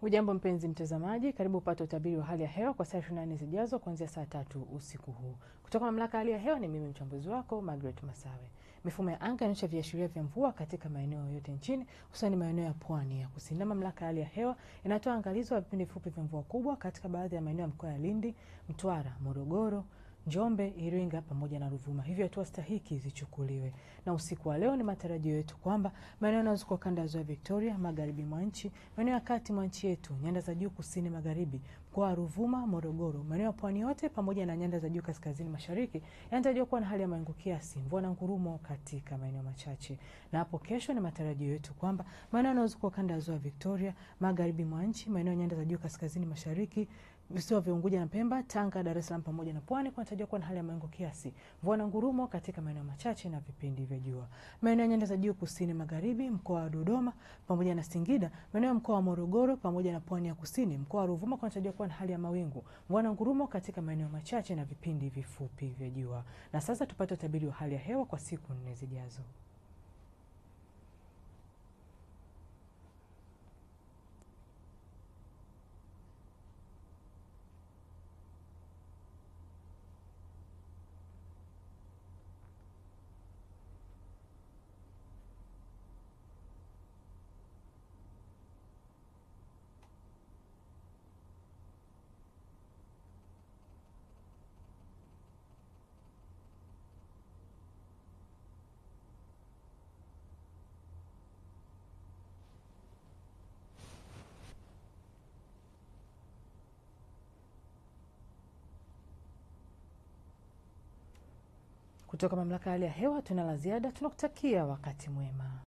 Hujambo mpenzi mtazamaji, karibu upate utabiri wa hali ya hewa kwa saa 24 zijazo kuanzia saa tatu usiku huu. Kutoka mamlaka ya hali ya hewa ni mimi mchambuzi wako Margaret Masawe. Mifumo ya anga inaonyesha viashiria vya mvua katika maeneo yote nchini, hususani maeneo ya pwani ya kusini, na mamlaka ya hali ya hewa inatoa angalizo ya vipindi fupi vya mvua kubwa katika baadhi ya maeneo ya mikoa ya Lindi, Mtwara, Morogoro, Njombe, Iringa pamoja na Ruvuma. Hivyo hatua stahiki zichukuliwe, na usiku wa leo ni matarajio yetu kwamba maeneo yanayozunguka kanda ya ziwa Victoria, magharibi mwa nchi, maeneo ya kati mwa nchi yetu, nyanda za juu kusini magharibi, mkoa wa Ruvuma, Morogoro, maeneo ya pwani yote pamoja na nyanda za juu kaskazini mashariki yanatarajiwa kuwa na hali ya mawingu kiasi, mvua na ngurumo katika maeneo machache. Na hapo kesho ni matarajio yetu kwamba maeneo yanayozunguka kanda ya ziwa Victoria, magharibi mwa nchi, maeneo ya nyanda za juu kaskazini mashariki visiwa vya Unguja na Pemba, Tanga, Dar es Salaam pamoja na Pwani kunatarajiwa kuwa na hali ya mawingu kiasi, mvua na ngurumo katika maeneo machache na vipindi vya jua. Maeneo ya nyanda za juu kusini magharibi, mkoa wa Dodoma pamoja na Singida, maeneo ya mkoa wa Morogoro pamoja na pwani ya kusini, mkoa wa Ruvuma kunatarajiwa kuwa na hali ya mawingu, mvua na ngurumo katika maeneo machache na vipindi vifupi vya jua. Na sasa tupate utabiri wa hali ya hewa kwa siku nne zijazo. Kutoka mamlaka ya hali ya hewa tuna la ziada, tunakutakia wakati mwema.